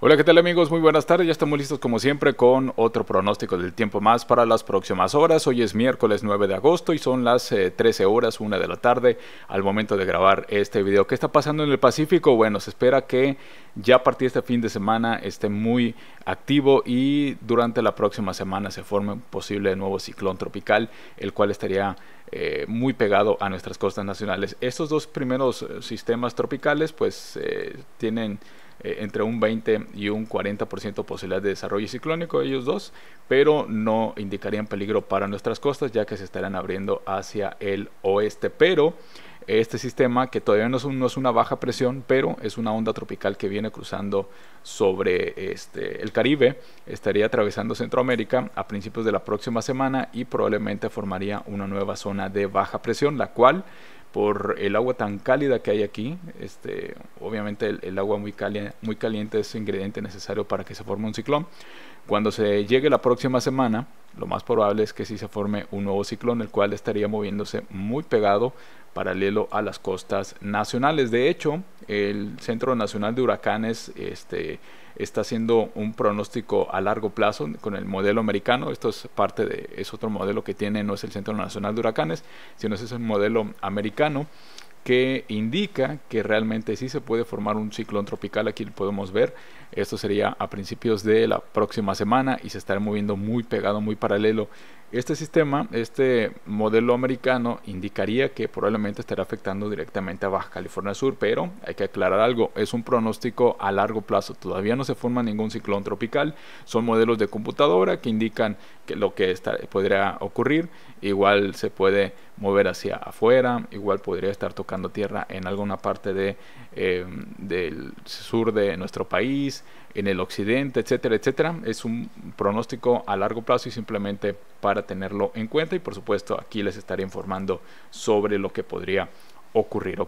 Hola, ¿qué tal amigos? Muy buenas tardes. Ya estamos listos como siempre con otro pronóstico del tiempo más para las próximas horas. Hoy es miércoles 9 de agosto y son las 13 eh, horas, 1 de la tarde, al momento de grabar este video. ¿Qué está pasando en el Pacífico? Bueno, se espera que ya a partir de este fin de semana esté muy activo y durante la próxima semana se forme un posible nuevo ciclón tropical, el cual estaría eh, muy pegado a nuestras costas nacionales. Estos dos primeros eh, sistemas tropicales pues eh, tienen entre un 20 y un 40% posibilidad de desarrollo ciclónico, ellos dos, pero no indicarían peligro para nuestras costas ya que se estarán abriendo hacia el oeste. Pero este sistema que todavía no es, una baja presión, pero es una onda tropical que viene cruzando sobre este, el Caribe, estaría atravesando Centroamérica a principios de la próxima semana y probablemente formaría una nueva zona de baja presión, la cual por el agua tan cálida que hay aquí, este, obviamente el, agua muy, muy caliente es ingrediente necesario para que se forme un ciclón, cuando se llegue la próxima semana, lo más probable es que sí se forme un nuevo ciclón, el cual estaría moviéndose muy pegado paralelo a las costas nacionales. De hecho, el Centro Nacional de Huracanes este, está haciendo un pronóstico a largo plazo con el modelo americano. Esto es parte de, es otro modelo que tiene, no es el Centro Nacional de Huracanes, sino es el modelo americano que indica que realmente sí se puede formar un ciclón tropical. Aquí lo podemos ver esto sería a principios de la próxima semana y se estará moviendo muy pegado, muy paralelo. Este sistema, este modelo americano, indicaría que probablemente estará afectando directamente a Baja California Sur, pero hay que aclarar algo, es un pronóstico a largo plazo, todavía no se forma ningún ciclón tropical, son modelos de computadora que indican que lo que podría ocurrir, igual se puede mover hacia afuera, igual podría estar tocando tierra en alguna parte eh, del sur de nuestro país, en el occidente, etcétera, etcétera. Es un pronóstico a largo plazo y simplemente para tenerlo en cuenta y por supuesto aquí les estaré informando sobre lo que podría ocurrir,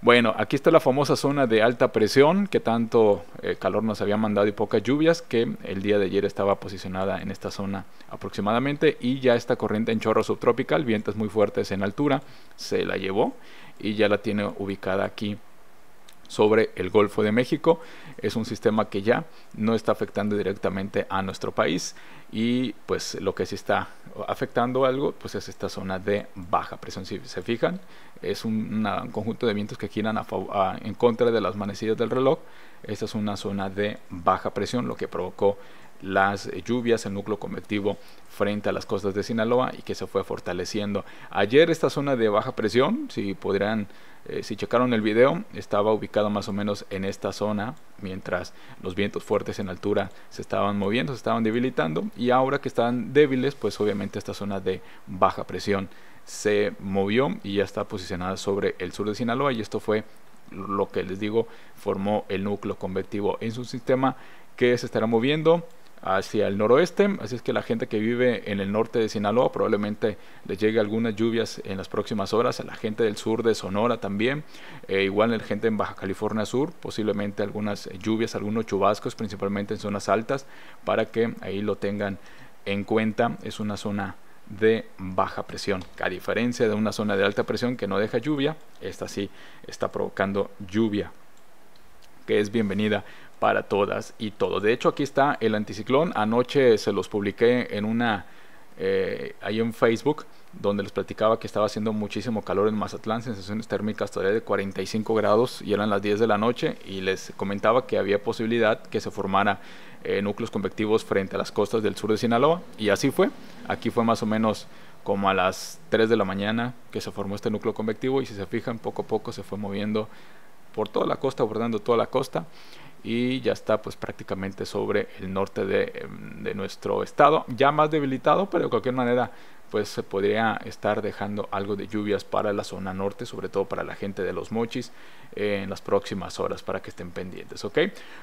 Bueno, aquí está la famosa zona de alta presión que tanto eh, calor nos había mandado y pocas lluvias que el día de ayer estaba posicionada en esta zona aproximadamente y ya esta corriente en chorro subtropical, vientos muy fuertes en altura, se la llevó y ya la tiene ubicada aquí sobre el Golfo de México. Es un sistema que ya no está afectando directamente a nuestro país y pues lo que sí está afectando algo pues es esta zona de baja presión. Si se fijan, es un, conjunto de vientos que giran en contra de las manecillas del reloj. Esta es una zona de baja presión, lo que provocó las lluvias, el núcleo convectivo frente a las costas de Sinaloa y que se fue fortaleciendo. Ayer esta zona de baja presión, si podrían, eh, si checaron el video, estaba ubicado más o menos en esta zona, mientras los vientos fuertes en altura se estaban moviendo, se estaban debilitando y ahora que están débiles, pues obviamente esta zona de baja presión se movió y ya está posicionada sobre el sur de Sinaloa y esto fue lo que les digo formó el núcleo convectivo en su sistema que se estará moviendo hacia el noroeste, así es que la gente que vive en el norte de Sinaloa probablemente le llegue algunas lluvias en las próximas horas, a la gente del sur de Sonora también, eh, igual la gente en Baja California Sur, posiblemente algunas lluvias, algunos chubascos, principalmente en zonas altas, para que ahí lo tengan en cuenta, es una zona de baja presión, a diferencia de una zona de alta presión que no deja lluvia, esta sí está provocando lluvia, que es bienvenida para todas y todos. De hecho, aquí está el anticiclón. Anoche se los publiqué en una eh, ahí en Facebook, donde les platicaba que estaba haciendo muchísimo calor en Mazatlán, sensaciones térmicas todavía de 45 grados y eran las 10 de la noche y les comentaba que había posibilidad que se formara eh, núcleos convectivos frente a las costas del sur de Sinaloa y así fue. Aquí fue más o menos como a las 3 de la mañana que se formó este núcleo convectivo y si se fijan poco a poco se fue moviendo por toda la costa, abordando toda la costa y ya está pues prácticamente sobre el norte em, de, nuestro estado ya más debilitado pero de cualquier manera pues se podría estar dejando algo de lluvias para la zona norte sobre todo para la gente de los mochis en las próximas horas para que estén pendientes ok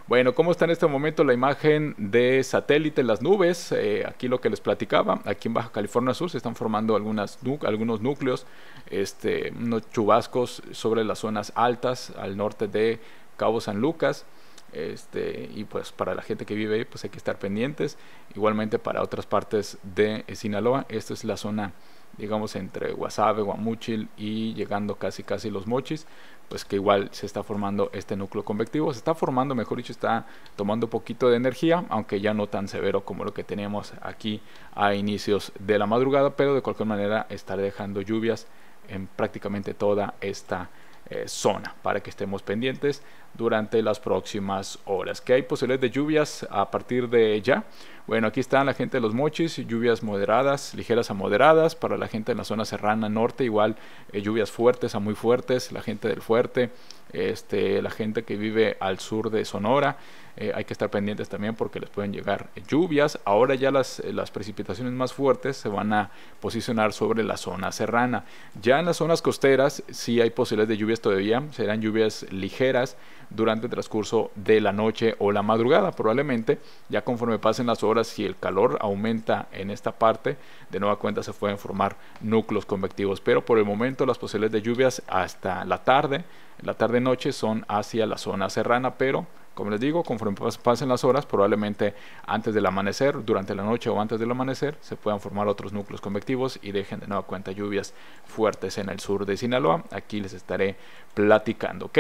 bueno cómo está en este momento la imagen de satélite en las nubes eh, aquí lo que les platicaba aquí en baja california sur se están formando algunas algunos núcleos este unos chubascos sobre las zonas altas al norte de cabo san lucas este, y pues para la gente que vive ahí, pues hay que estar pendientes. Igualmente para otras partes de Sinaloa, esta es la zona, digamos, entre Guasave, Guamuchil y llegando casi casi los mochis, pues que igual se está formando este núcleo convectivo, se está formando, mejor dicho, está tomando un poquito de energía, aunque ya no tan severo como lo que teníamos aquí a inicios de la madrugada, pero de cualquier manera estar dejando lluvias en prácticamente toda esta eh, zona para que estemos pendientes durante las próximas horas. ¿Qué hay posibles de lluvias a partir de ya? Bueno, aquí están la gente de los mochis, lluvias moderadas, ligeras a moderadas, para la gente en la zona serrana norte, igual eh, lluvias fuertes a muy fuertes, la gente del fuerte, este, la gente que vive al sur de Sonora, eh, hay que estar pendientes también porque les pueden llegar lluvias. Ahora ya las, eh, las precipitaciones más fuertes se van a posicionar sobre la zona serrana. Ya en las zonas costeras sí hay posibilidades de lluvias todavía, serán lluvias ligeras, durante el transcurso de la noche o la madrugada. Probablemente ya conforme pasen las horas, Y el calor aumenta en esta parte, de nueva cuenta se pueden formar núcleos convectivos. Pero por el momento las posibilidades de lluvias hasta la tarde, la tarde-noche son hacia la zona serrana, pero como les digo, conforme pasen las horas, probablemente antes del amanecer, durante la noche o antes del amanecer, se puedan formar otros núcleos convectivos y dejen de nueva cuenta lluvias fuertes en el sur de Sinaloa. Aquí les estaré platicando, ¿ok?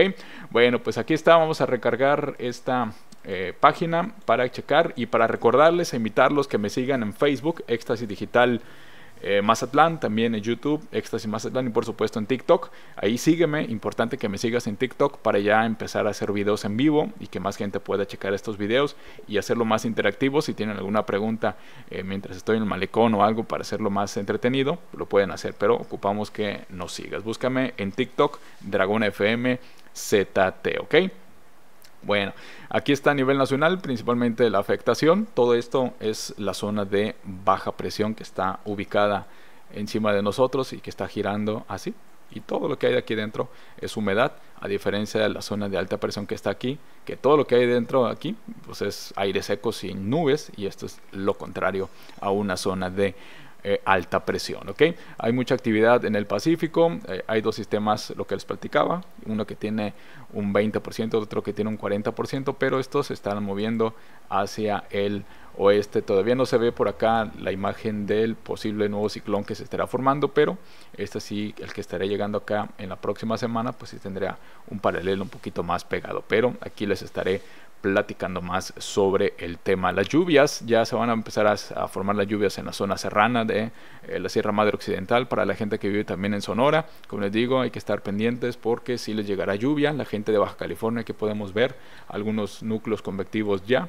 Bueno, pues aquí está, vamos a recargar esta, eh, página para checar y para recordarles e invitarlos que me sigan en Facebook, Éxtasis Digital eh, Mazatlán, también en YouTube, Éxtasis Mazatlán y por supuesto en TikTok. Ahí sígueme, importante que me sigas en TikTok para ya empezar a hacer videos en vivo y que más gente pueda checar estos videos y hacerlo más interactivo. Si tienen alguna pregunta eh, mientras estoy en el malecón o algo para hacerlo más entretenido, lo pueden hacer, pero ocupamos que nos sigas. Búscame en TikTok, DragonFMZT, FM ¿ok? Bueno, aquí está a nivel nacional, principalmente la afectación. Todo esto es la zona de baja presión que está ubicada encima de nosotros y que está girando así. Y todo lo que hay aquí dentro es humedad, a diferencia de la zona de alta presión que está aquí, que todo lo que hay dentro aquí pues es aire seco sin nubes y esto es lo contrario a una zona de eh, alta presión. ¿ok? Hay mucha actividad en el Pacífico, eh, hay dos sistemas, lo que les platicaba, uno que tiene un 20%, otro que tiene un 40%, pero estos se están moviendo hacia el oeste. Todavía no se ve por acá la imagen del posible nuevo ciclón que se estará formando, pero este sí, el que estará llegando acá en la próxima semana, pues sí tendrá un paralelo un poquito más pegado. Pero aquí les estaré platicando más sobre el tema. Las lluvias, ya se van a empezar a, formar las lluvias en la zona serrana de eh, la Sierra Madre Occidental para la gente que vive también en Sonora. Como les digo, hay que estar pendientes porque si les llegará lluvia, la gente de Baja California que podemos ver algunos núcleos convectivos ya.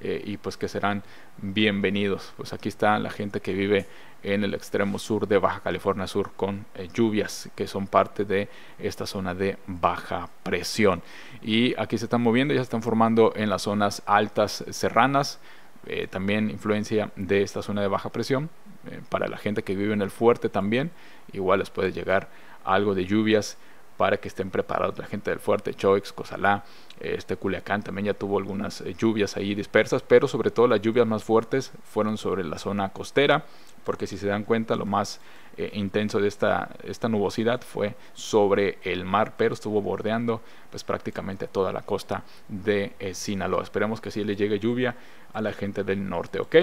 Eh, y pues que serán bienvenidos. Pues aquí está la gente que vive en el extremo sur de Baja California Sur con eh, lluvias que son parte de esta zona de baja presión y aquí se están moviendo, ya se están formando en las zonas altas serranas, eh, también influencia de esta zona de baja presión, eh, para la gente que vive en el fuerte también, igual les puede llegar algo de lluvias para que estén preparados la gente del fuerte, Choix, Cosalá, eh, este Culiacán también ya tuvo algunas lluvias ahí dispersas, pero sobre todo las lluvias más fuertes fueron sobre la zona costera, porque si se dan cuenta lo más eh, intenso de esta, esta nubosidad fue sobre el mar, pero estuvo bordeando pues prácticamente toda la costa de eh, Sinaloa. Esperemos que si le llegue lluvia a la gente del norte, ¿ok?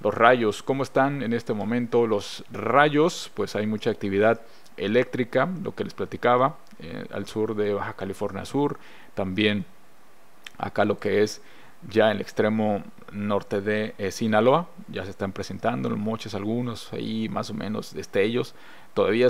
Los rayos, ¿cómo están en este momento? Los rayos, pues hay mucha actividad eléctrica, lo que les platicaba, eh, al sur de Baja California Sur, también acá lo que es ya en el extremo norte de eh, Sinaloa. Ya se están presentando moches, algunos, ahí más o menos destellos. Todavía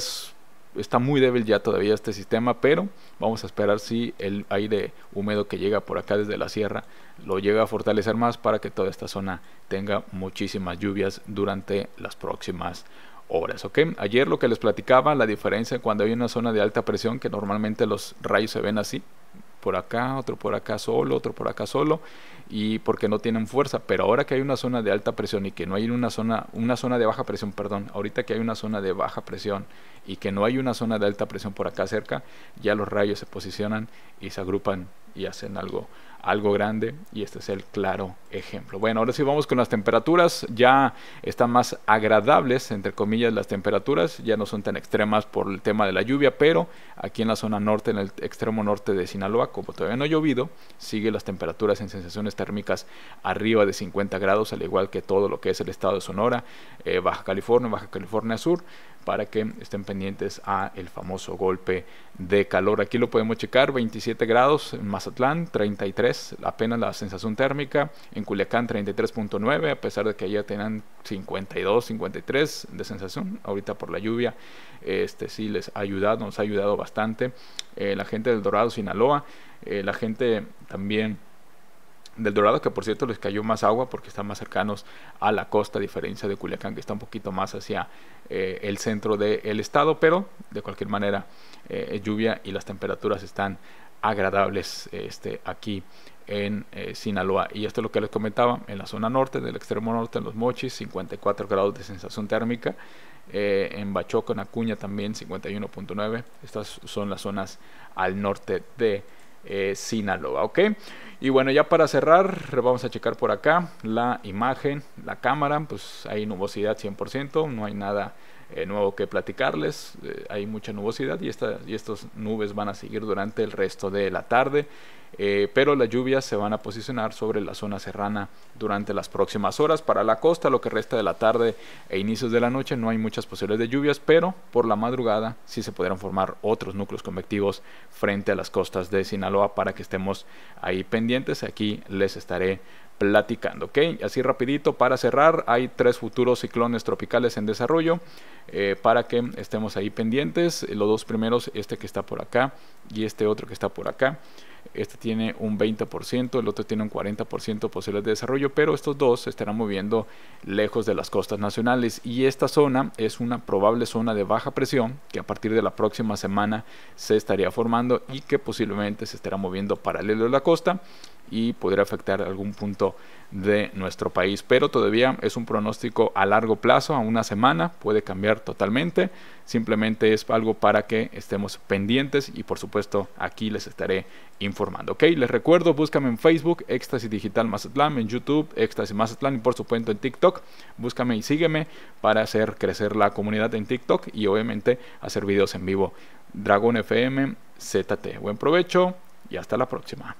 está muy débil ya todavía este sistema, pero vamos a esperar si el aire húmedo que llega por acá desde la sierra lo llega a fortalecer más para que toda esta zona tenga muchísimas lluvias durante las próximas horas. ¿ok? Ayer lo que les platicaba, la diferencia cuando hay una zona de alta presión, que normalmente los rayos se ven así, por acá, otro por acá solo, otro por acá solo, y porque no tienen fuerza. Pero ahora que hay una zona de alta presión y que no hay una zona, una zona de baja presión, perdón, ahorita que hay una zona de baja presión y que no hay una zona de alta presión por acá cerca, ya los rayos se posicionan y se agrupan y hacen algo, algo grande y este es el claro ejemplo. Bueno, ahora sí vamos con las temperaturas, ya están más agradables, entre comillas, las temperaturas, ya no son tan extremas por el tema de la lluvia, pero aquí en la zona norte, en el extremo norte de Sinaloa, como todavía no ha llovido, sigue las temperaturas en sensaciones térmicas arriba de 50 grados, al igual que todo lo que es el estado de Sonora, eh, Baja California, Baja California Sur, para que estén pendientes a el famoso golpe de calor. Aquí lo podemos checar, 27 grados en Mazatlán, 33 apenas la sensación térmica, en Culiacán 33.9, a pesar de que allá tengan 52, 53 de sensación, ahorita por la lluvia, este sí les ha ayudado, nos ha ayudado bastante. Eh, la gente del Dorado, Sinaloa, eh, la gente también del Dorado, que por cierto les cayó más agua porque están más cercanos a la costa, a diferencia de Culiacán, que está un poquito más hacia eh, el centro del estado, pero de cualquier manera es eh, lluvia y las temperaturas están agradables este, aquí en eh, Sinaloa. Y esto es lo que les comentaba, en la zona norte, del extremo norte, en los Mochis, 54 grados de sensación térmica. en Bachoco, en Acuña también 51.9. Estas son las zonas al norte de eh, Sinaloa, ¿ok? Y bueno, ya para cerrar, vamos a checar por acá la imagen, la cámara, pues hay nubosidad 100%, no hay nada eh, nuevo que platicarles. Eh, hay mucha nubosidad y, y estas nubes van a seguir durante el resto de la tarde. Eh, pero las lluvias se van a posicionar sobre la zona serrana durante las próximas horas. Para la costa, lo que resta de la tarde e inicios de la noche, no hay muchas posibilidades de lluvias, pero por la madrugada sí se podrán formar otros núcleos convectivos frente a las costas de Sinaloa para que estemos ahí pendientes. Aquí les estaré platicando. ¿ok? Así rapidito, para cerrar, hay tres futuros ciclones tropicales en desarrollo eh, para que estemos ahí pendientes. Eh, los dos primeros, este que está por acá y este otro que está por acá. Este tiene un 20%, el otro tiene un 40% posibles de desarrollo, pero estos dos se estarán moviendo lejos de las costas nacionales. Y esta zona es una probable zona de baja presión que a partir de la próxima semana se estaría formando y que posiblemente se estará moviendo paralelo a la costa y podría afectar algún punto de nuestro país. Pero todavía es un pronóstico a largo plazo, a una semana, puede cambiar totalmente. Simplemente es algo para que estemos pendientes y por supuesto aquí les estaré informando. Ok, les recuerdo, búscame en Facebook, Éxtasis Digital Mazatlán, en YouTube, Éxtasis Mazatlán y por supuesto en TikTok. Búscame y sígueme para hacer crecer la comunidad en TikTok y obviamente hacer videos en vivo. Dragon FM ZT. Buen provecho y hasta la próxima.